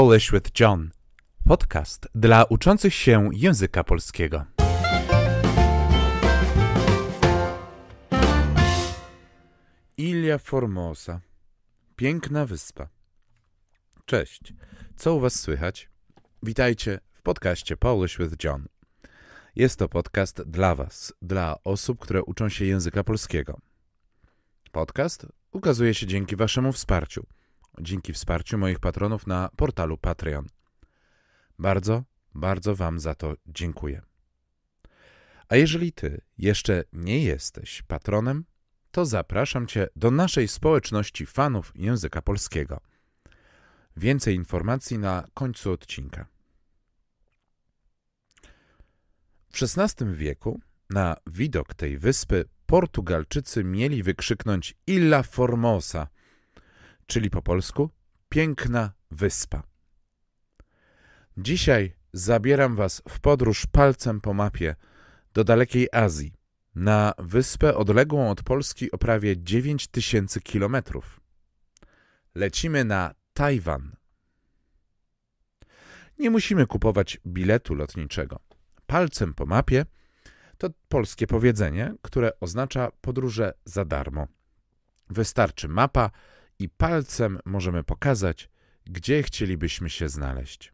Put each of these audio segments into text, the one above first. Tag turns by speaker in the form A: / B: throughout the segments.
A: Polish with John. Podcast dla uczących się języka polskiego. Ilia Formosa. Piękna wyspa. Cześć. Co u Was słychać? Witajcie w podcaście Polish with John. Jest to podcast dla Was, dla osób, które uczą się języka polskiego. Podcast ukazuje się dzięki Waszemu wsparciu – dzięki wsparciu moich patronów na portalu Patreon. Bardzo, bardzo Wam za to dziękuję. A jeżeli Ty jeszcze nie jesteś patronem, to zapraszam Cię do naszej społeczności fanów języka polskiego. Więcej informacji na końcu odcinka. W XVI wieku na widok tej wyspy Portugalczycy mieli wykrzyknąć Illa Formosa, czyli po polsku Piękna Wyspa. Dzisiaj zabieram Was w podróż palcem po mapie do dalekiej Azji, na wyspę odległą od Polski o prawie 9000 km. Lecimy na Tajwan. Nie musimy kupować biletu lotniczego. Palcem po mapie to polskie powiedzenie, które oznacza podróże za darmo. Wystarczy mapa, i palcem możemy pokazać, gdzie chcielibyśmy się znaleźć.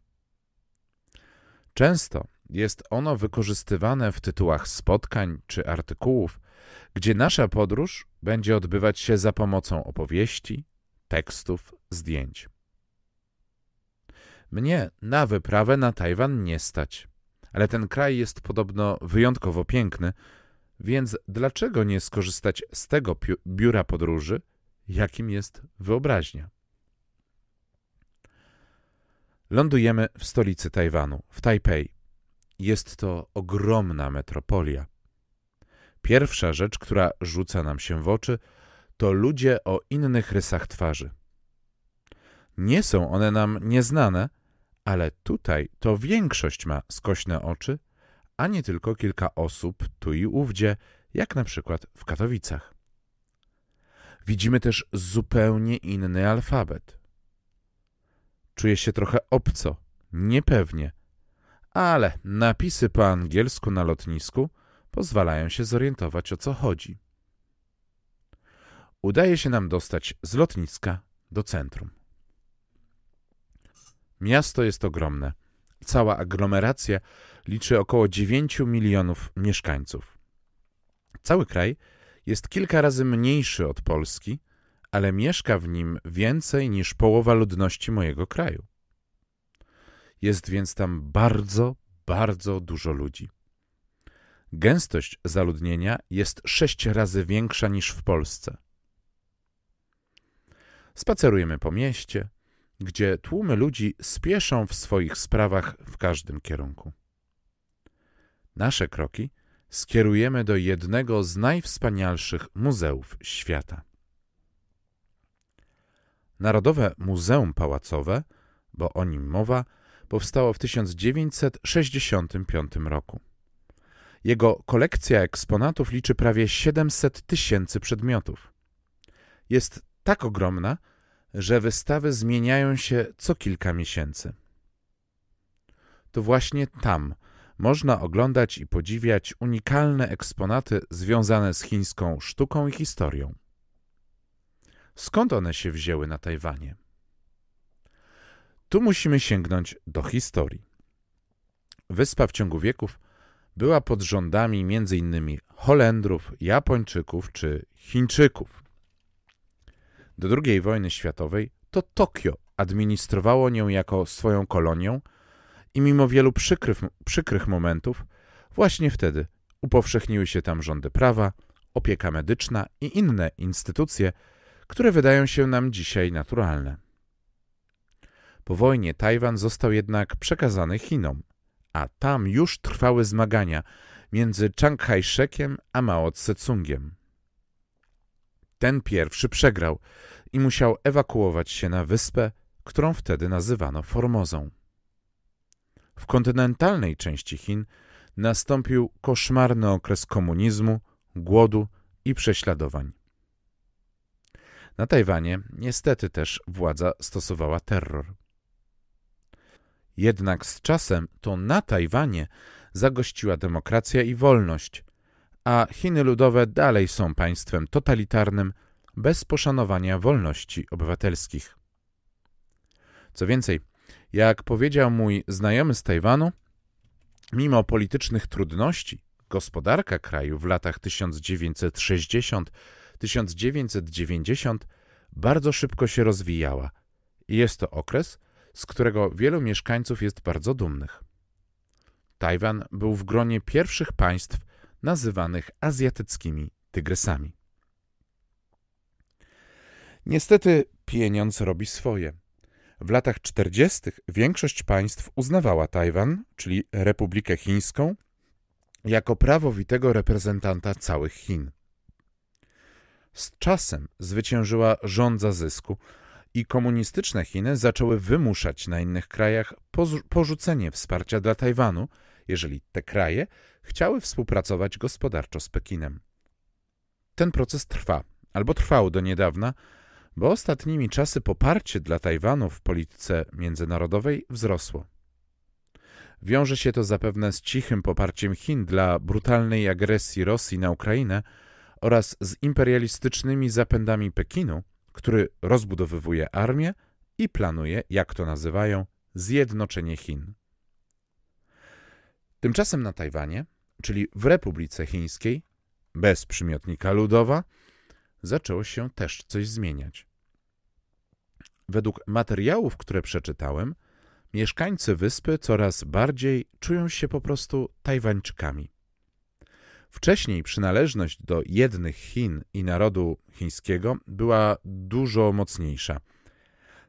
A: Często jest ono wykorzystywane w tytułach spotkań czy artykułów, gdzie nasza podróż będzie odbywać się za pomocą opowieści, tekstów, zdjęć. Mnie na wyprawę na Tajwan nie stać, ale ten kraj jest podobno wyjątkowo piękny, więc dlaczego nie skorzystać z tego biura podróży jakim jest wyobraźnia. Lądujemy w stolicy Tajwanu, w Tajpej. Jest to ogromna metropolia. Pierwsza rzecz, która rzuca nam się w oczy, to ludzie o innych rysach twarzy. Nie są one nam nieznane, ale tutaj to większość ma skośne oczy, a nie tylko kilka osób tu i ówdzie, jak na przykład w Katowicach widzimy też zupełnie inny alfabet. Czuję się trochę obco, niepewnie, ale napisy po angielsku na lotnisku pozwalają się zorientować o co chodzi. Udaje się nam dostać z lotniska do centrum. Miasto jest ogromne. Cała aglomeracja liczy około 9 milionów mieszkańców. Cały kraj jest kilka razy mniejszy od Polski, ale mieszka w nim więcej niż połowa ludności mojego kraju. Jest więc tam bardzo, bardzo dużo ludzi. Gęstość zaludnienia jest sześć razy większa niż w Polsce. Spacerujemy po mieście, gdzie tłumy ludzi spieszą w swoich sprawach w każdym kierunku. Nasze kroki skierujemy do jednego z najwspanialszych muzeów świata. Narodowe Muzeum Pałacowe, bo o nim mowa, powstało w 1965 roku. Jego kolekcja eksponatów liczy prawie 700 tysięcy przedmiotów. Jest tak ogromna, że wystawy zmieniają się co kilka miesięcy. To właśnie tam można oglądać i podziwiać unikalne eksponaty związane z chińską sztuką i historią. Skąd one się wzięły na Tajwanie? Tu musimy sięgnąć do historii. Wyspa w ciągu wieków była pod rządami m.in. Holendrów, Japończyków czy Chińczyków. Do II wojny światowej to Tokio administrowało nią jako swoją kolonią – i mimo wielu przykrych, przykrych momentów, właśnie wtedy upowszechniły się tam rządy prawa, opieka medyczna i inne instytucje, które wydają się nam dzisiaj naturalne. Po wojnie Tajwan został jednak przekazany Chinom, a tam już trwały zmagania między Chiang Kai-shekiem a Mao Tse-tungiem. Ten pierwszy przegrał i musiał ewakuować się na wyspę, którą wtedy nazywano Formozą w kontynentalnej części Chin nastąpił koszmarny okres komunizmu, głodu i prześladowań. Na Tajwanie niestety też władza stosowała terror. Jednak z czasem to na Tajwanie zagościła demokracja i wolność, a Chiny Ludowe dalej są państwem totalitarnym bez poszanowania wolności obywatelskich. Co więcej, jak powiedział mój znajomy z Tajwanu, mimo politycznych trudności, gospodarka kraju w latach 1960-1990 bardzo szybko się rozwijała. jest to okres, z którego wielu mieszkańców jest bardzo dumnych. Tajwan był w gronie pierwszych państw nazywanych azjatyckimi tygrysami. Niestety pieniądz robi swoje. W latach 40. większość państw uznawała Tajwan, czyli Republikę Chińską, jako prawowitego reprezentanta całych Chin. Z czasem zwyciężyła rządza zysku i komunistyczne Chiny zaczęły wymuszać na innych krajach porzucenie wsparcia dla Tajwanu, jeżeli te kraje chciały współpracować gospodarczo z Pekinem. Ten proces trwa, albo trwał do niedawna, bo ostatnimi czasy poparcie dla Tajwanu w polityce międzynarodowej wzrosło. Wiąże się to zapewne z cichym poparciem Chin dla brutalnej agresji Rosji na Ukrainę oraz z imperialistycznymi zapędami Pekinu, który rozbudowywuje armię i planuje, jak to nazywają, zjednoczenie Chin. Tymczasem na Tajwanie, czyli w Republice Chińskiej, bez przymiotnika ludowa, zaczęło się też coś zmieniać. Według materiałów, które przeczytałem, mieszkańcy wyspy coraz bardziej czują się po prostu Tajwańczykami. Wcześniej przynależność do jednych Chin i narodu chińskiego była dużo mocniejsza.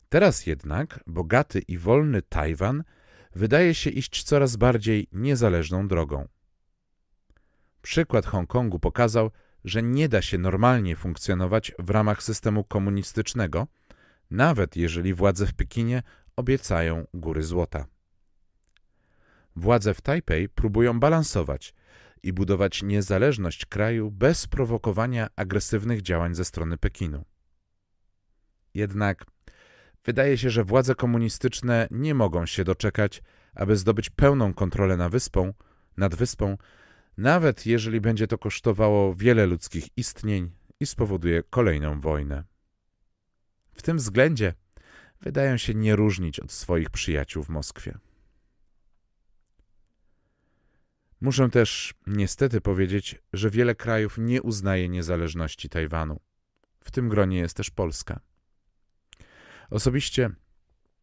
A: Teraz jednak bogaty i wolny Tajwan wydaje się iść coraz bardziej niezależną drogą. Przykład Hongkongu pokazał, że nie da się normalnie funkcjonować w ramach systemu komunistycznego, nawet jeżeli władze w Pekinie obiecają góry złota. Władze w Tajpej próbują balansować i budować niezależność kraju bez prowokowania agresywnych działań ze strony Pekinu. Jednak wydaje się, że władze komunistyczne nie mogą się doczekać, aby zdobyć pełną kontrolę nad wyspą, nad wyspą nawet jeżeli będzie to kosztowało wiele ludzkich istnień i spowoduje kolejną wojnę. W tym względzie wydają się nie różnić od swoich przyjaciół w Moskwie. Muszę też niestety powiedzieć, że wiele krajów nie uznaje niezależności Tajwanu. W tym gronie jest też Polska. Osobiście,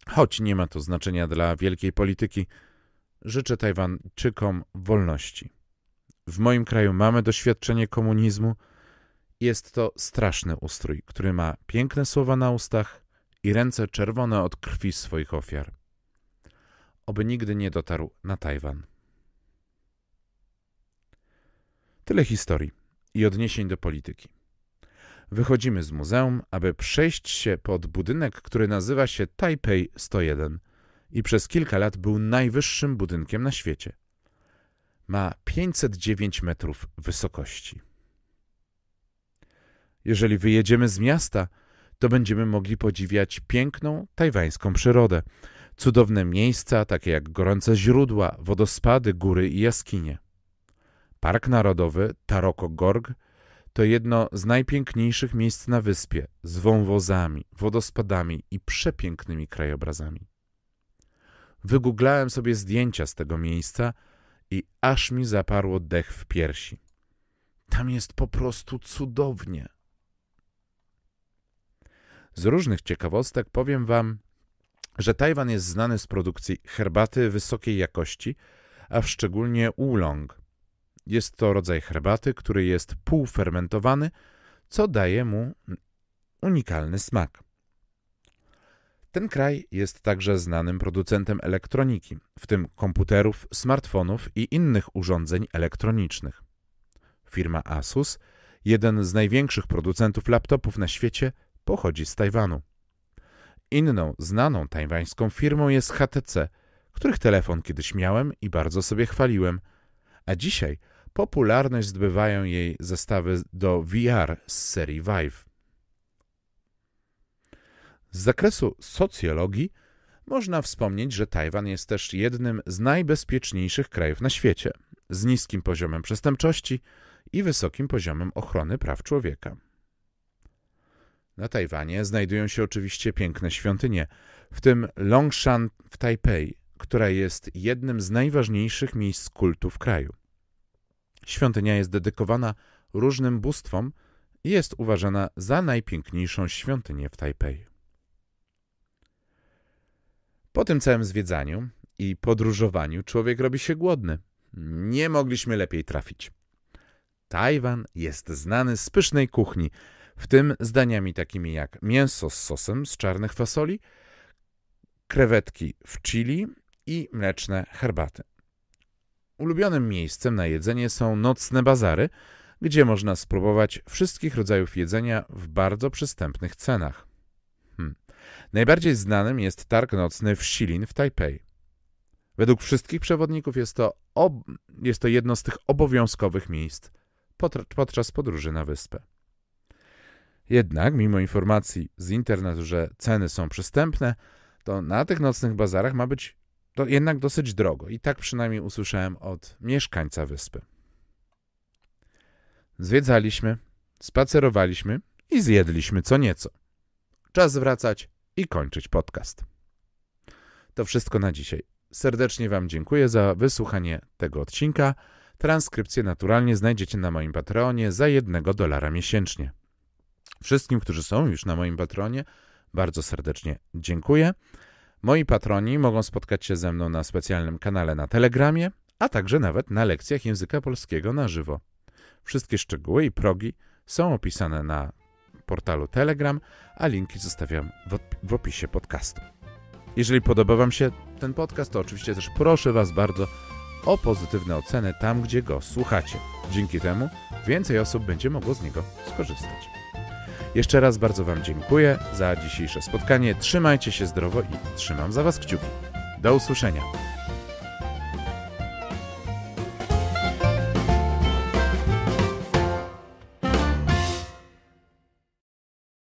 A: choć nie ma to znaczenia dla wielkiej polityki, życzę Tajwanczykom wolności. W moim kraju mamy doświadczenie komunizmu. Jest to straszny ustrój, który ma piękne słowa na ustach i ręce czerwone od krwi swoich ofiar. Oby nigdy nie dotarł na Tajwan. Tyle historii i odniesień do polityki. Wychodzimy z muzeum, aby przejść się pod budynek, który nazywa się Taipei 101 i przez kilka lat był najwyższym budynkiem na świecie ma 509 metrów wysokości. Jeżeli wyjedziemy z miasta, to będziemy mogli podziwiać piękną tajwańską przyrodę, cudowne miejsca takie jak gorące źródła, wodospady, góry i jaskinie. Park Narodowy Taroko Gorg to jedno z najpiękniejszych miejsc na wyspie, z wąwozami, wodospadami i przepięknymi krajobrazami. Wygooglałem sobie zdjęcia z tego miejsca – i aż mi zaparło dech w piersi. Tam jest po prostu cudownie. Z różnych ciekawostek powiem Wam, że Tajwan jest znany z produkcji herbaty wysokiej jakości, a szczególnie oolong. Jest to rodzaj herbaty, który jest półfermentowany, co daje mu unikalny smak. Ten kraj jest także znanym producentem elektroniki, w tym komputerów, smartfonów i innych urządzeń elektronicznych. Firma Asus, jeden z największych producentów laptopów na świecie, pochodzi z Tajwanu. Inną znaną tajwańską firmą jest HTC, których telefon kiedyś miałem i bardzo sobie chwaliłem, a dzisiaj popularność zdobywają jej zestawy do VR z serii Vive. Z zakresu socjologii można wspomnieć, że Tajwan jest też jednym z najbezpieczniejszych krajów na świecie, z niskim poziomem przestępczości i wysokim poziomem ochrony praw człowieka. Na Tajwanie znajdują się oczywiście piękne świątynie, w tym Longshan w Tajpej, która jest jednym z najważniejszych miejsc kultu w kraju. Świątynia jest dedykowana różnym bóstwom i jest uważana za najpiękniejszą świątynię w Tajpej. Po tym całym zwiedzaniu i podróżowaniu człowiek robi się głodny. Nie mogliśmy lepiej trafić. Tajwan jest znany z pysznej kuchni, w tym zdaniami takimi jak mięso z sosem z czarnych fasoli, krewetki w chili i mleczne herbaty. Ulubionym miejscem na jedzenie są nocne bazary, gdzie można spróbować wszystkich rodzajów jedzenia w bardzo przystępnych cenach. Najbardziej znanym jest targ nocny w Shilin w Tajpej. Według wszystkich przewodników jest to, jest to jedno z tych obowiązkowych miejsc podczas podróży na wyspę. Jednak, mimo informacji z internetu, że ceny są przystępne, to na tych nocnych bazarach ma być to jednak dosyć drogo. I tak przynajmniej usłyszałem od mieszkańca wyspy. Zwiedzaliśmy, spacerowaliśmy i zjedliśmy co nieco. Czas wracać i kończyć podcast. To wszystko na dzisiaj. Serdecznie Wam dziękuję za wysłuchanie tego odcinka. Transkrypcję naturalnie znajdziecie na moim Patreonie za jednego dolara miesięcznie. Wszystkim, którzy są już na moim Patronie, bardzo serdecznie dziękuję. Moi patroni mogą spotkać się ze mną na specjalnym kanale na Telegramie, a także nawet na lekcjach języka polskiego na żywo. Wszystkie szczegóły i progi są opisane na portalu Telegram, a linki zostawiam w opisie podcastu. Jeżeli podoba Wam się ten podcast, to oczywiście też proszę Was bardzo o pozytywne oceny tam, gdzie go słuchacie. Dzięki temu więcej osób będzie mogło z niego skorzystać. Jeszcze raz bardzo Wam dziękuję za dzisiejsze spotkanie. Trzymajcie się zdrowo i trzymam za Was kciuki. Do usłyszenia.